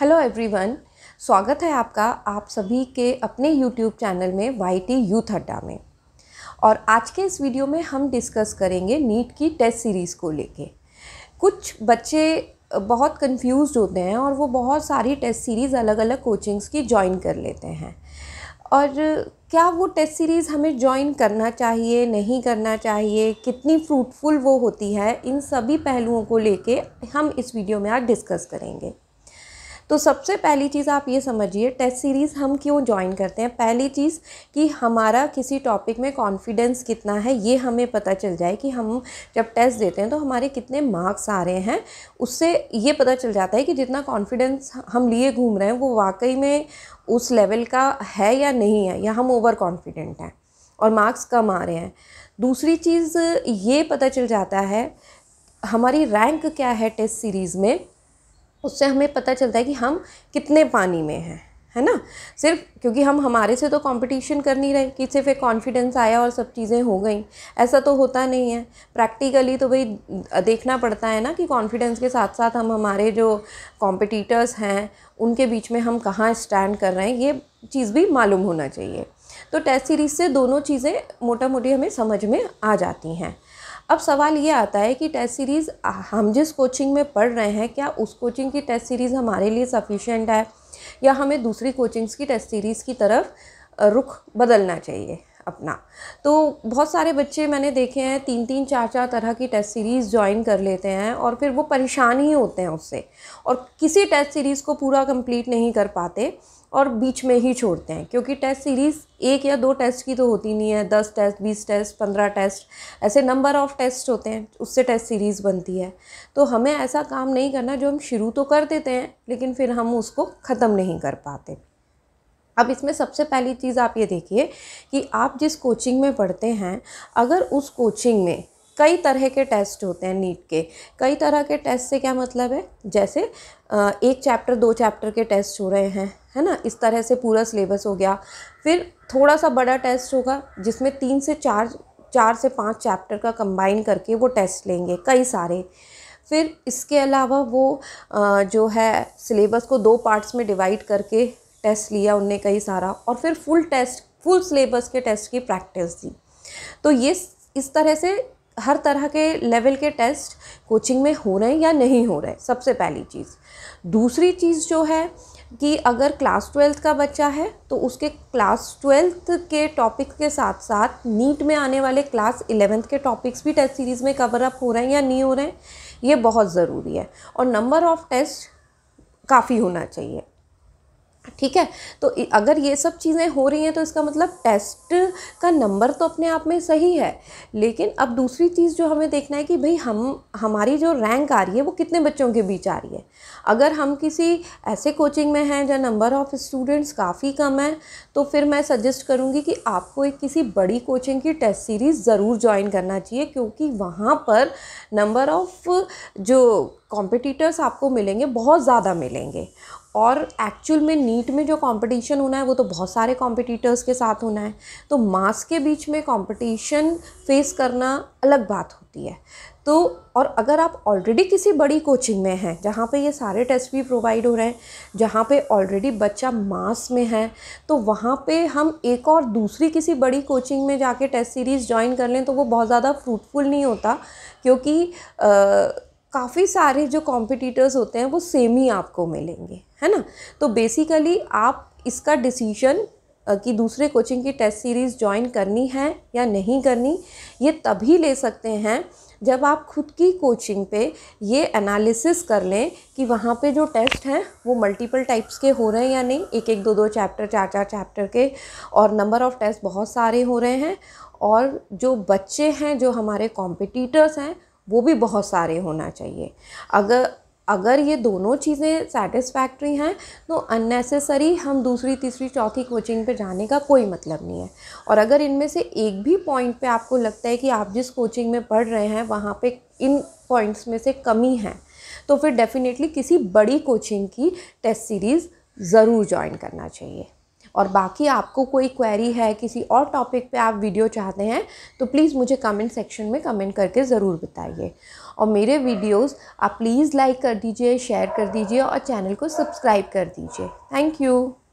hello everyone स्वागत है आपका आप सभी के अपने यूट्यूब चैनल में वाई टी यूथ अड्डा में और आज के इस वीडियो में हम डिस्कस करेंगे नीट की टेस्ट सीरीज़ को लेके कुछ बच्चे बहुत कंफ्यूज होते हैं और वो बहुत सारी टेस्ट सीरीज़ अलग अलग कोचिंग्स की ज्वाइन कर लेते हैं और क्या वो टेस्ट सीरीज़ हमें ज्वाइन करना चाहिए नहीं करना चाहिए कितनी फ्रूटफुल वो होती है इन सभी पहलुओं को लेके हम इस वीडियो में आज डिस्कस करेंगे तो सबसे पहली चीज़ आप ये समझिए टेस्ट सीरीज़ हम क्यों ज्वाइन करते हैं पहली चीज़ कि हमारा किसी टॉपिक में कॉन्फिडेंस कितना है ये हमें पता चल जाए कि हम जब टेस्ट देते हैं तो हमारे कितने मार्क्स आ रहे हैं उससे ये पता चल जाता है कि जितना कॉन्फिडेंस हम लिए घूम रहे हैं वो वाकई में उस लेवल का है या नहीं है या हम ओवर कॉन्फिडेंट हैं और मार्क्स कम आ रहे हैं दूसरी चीज़ ये पता चल जाता है हमारी रैंक क्या है टेस्ट सीरीज़ में उससे हमें पता चलता है कि हम कितने पानी में हैं है ना सिर्फ क्योंकि हम हमारे से तो कंपटीशन कर नहीं रहे कि सिर्फ एक कॉन्फिडेंस आया और सब चीज़ें हो गई ऐसा तो होता नहीं है प्रैक्टिकली तो भाई देखना पड़ता है ना कि कॉन्फिडेंस के साथ साथ हम हमारे जो कॉम्पिटिटर्स हैं उनके बीच में हम कहाँ स्टैंड कर रहे हैं ये चीज़ भी मालूम होना चाहिए तो टेस्ट सीरीज़ से दोनों चीज़ें मोटा मोटी हमें समझ में आ जाती हैं अब सवाल ये आता है कि टेस्ट सीरीज़ हम जिस कोचिंग में पढ़ रहे हैं क्या उस कोचिंग की टेस्ट सीरीज़ हमारे लिए सफिशेंट है या हमें दूसरी कोचिंग्स की टेस्ट सीरीज़ की तरफ रुख बदलना चाहिए अपना तो बहुत सारे बच्चे मैंने देखे हैं तीन तीन चार चार तरह की टेस्ट सीरीज़ ज्वाइन कर लेते हैं और फिर वो परेशान ही होते हैं उससे और किसी टेस्ट सीरीज़ को पूरा कंप्लीट नहीं कर पाते और बीच में ही छोड़ते हैं क्योंकि टेस्ट सीरीज़ एक या दो टेस्ट की तो होती नहीं है दस टेस्ट बीस टेस्ट पंद्रह टेस्ट ऐसे नंबर ऑफ़ टेस्ट होते हैं उससे टेस्ट सीरीज़ बनती है तो हमें ऐसा काम नहीं करना जो हम शुरू तो कर देते हैं लेकिन फिर हम उसको ख़त्म नहीं कर पाते अब इसमें सबसे पहली चीज़ आप ये देखिए कि आप जिस कोचिंग में पढ़ते हैं अगर उस कोचिंग में कई तरह के टेस्ट होते हैं नीट के कई तरह के टेस्ट से क्या मतलब है जैसे एक चैप्टर दो चैप्टर के टेस्ट हो रहे हैं है ना इस तरह से पूरा सिलेबस हो गया फिर थोड़ा सा बड़ा टेस्ट होगा जिसमें तीन से चार चार से पाँच चैप्टर का कंबाइन करके वो टेस्ट लेंगे कई सारे फिर इसके अलावा वो जो है सिलेबस को दो पार्ट्स में डिवाइड करके टेस्ट लिया उनने कई सारा और फिर फुल टेस्ट फुल सिलेबस के टेस्ट की प्रैक्टिस दी तो ये इस तरह से हर तरह के लेवल के टेस्ट कोचिंग में हो रहे हैं या नहीं हो रहे सबसे पहली चीज़ दूसरी चीज़ जो है कि अगर क्लास ट्वेल्थ का बच्चा है तो उसके क्लास ट्वेल्थ के टॉपिक्स के साथ साथ नीट में आने वाले क्लास इलेवेंथ के टॉपिक्स भी टेस्ट सीरीज़ में कवर अप हो रहे हैं या नहीं हो रहे हैं ये बहुत ज़रूरी है और नंबर ऑफ़ टेस्ट काफ़ी होना चाहिए ठीक है तो अगर ये सब चीज़ें हो रही हैं तो इसका मतलब टेस्ट का नंबर तो अपने आप में सही है लेकिन अब दूसरी चीज़ जो हमें देखना है कि भाई हम हमारी जो रैंक आ रही है वो कितने बच्चों के बीच आ रही है अगर हम किसी ऐसे कोचिंग में हैं जहाँ नंबर ऑफ़ स्टूडेंट्स काफ़ी कम है तो फिर मैं सजेस्ट करूँगी कि आपको एक किसी बड़ी कोचिंग की टेस्ट सीरीज़ ज़रूर ज्वाइन करना चाहिए क्योंकि वहाँ पर नंबर ऑफ़ जो कॉम्पिटिटर्स आपको मिलेंगे बहुत ज़्यादा मिलेंगे और एक्चुअल में नीट में जो कंपटीशन होना है वो तो बहुत सारे कॉम्पिटिटर्स के साथ होना है तो मास के बीच में कंपटीशन फेस करना अलग बात होती है तो और अगर आप ऑलरेडी किसी बड़ी कोचिंग में हैं जहाँ पे ये सारे टेस्ट भी प्रोवाइड हो रहे हैं जहाँ पे ऑलरेडी बच्चा मास में है तो वहाँ पे हम एक और दूसरी किसी बड़ी कोचिंग में जाके टेस्ट सीरीज़ ज्वाइन कर लें तो वो बहुत ज़्यादा फ्रूटफुल नहीं होता क्योंकि आ, काफ़ी सारे जो कॉम्पिटिटर्स होते हैं वो सेम ही आपको मिलेंगे है ना तो बेसिकली आप इसका डिसीजन कि दूसरे कोचिंग की टेस्ट सीरीज़ ज्वाइन करनी है या नहीं करनी ये तभी ले सकते हैं जब आप खुद की कोचिंग पे ये एनालिसिस कर लें कि वहाँ पे जो टेस्ट हैं वो मल्टीपल टाइप्स के हो रहे हैं या नहीं एक एक दो दो चैप्टर चार चार चैप्टर के और नंबर ऑफ़ टेस्ट बहुत सारे हो रहे हैं और जो बच्चे हैं जो हमारे कॉम्पिटिटर्स हैं वो भी बहुत सारे होना चाहिए अगर अगर ये दोनों चीज़ें सेटिस्फैक्ट्री हैं तो अननेसेसरी हम दूसरी तीसरी चौथी कोचिंग पे जाने का कोई मतलब नहीं है और अगर इनमें से एक भी पॉइंट पे आपको लगता है कि आप जिस कोचिंग में पढ़ रहे हैं वहाँ पे इन पॉइंट्स में से कमी है तो फिर डेफिनेटली किसी बड़ी कोचिंग की टेस्ट सीरीज़ ज़रूर ज्वाइन करना चाहिए और बाकी आपको कोई क्वेरी है किसी और टॉपिक पे आप वीडियो चाहते हैं तो प्लीज़ मुझे कमेंट सेक्शन में कमेंट करके ज़रूर बताइए और मेरे वीडियोस आप प्लीज़ लाइक कर दीजिए शेयर कर दीजिए और चैनल को सब्सक्राइब कर दीजिए थैंक यू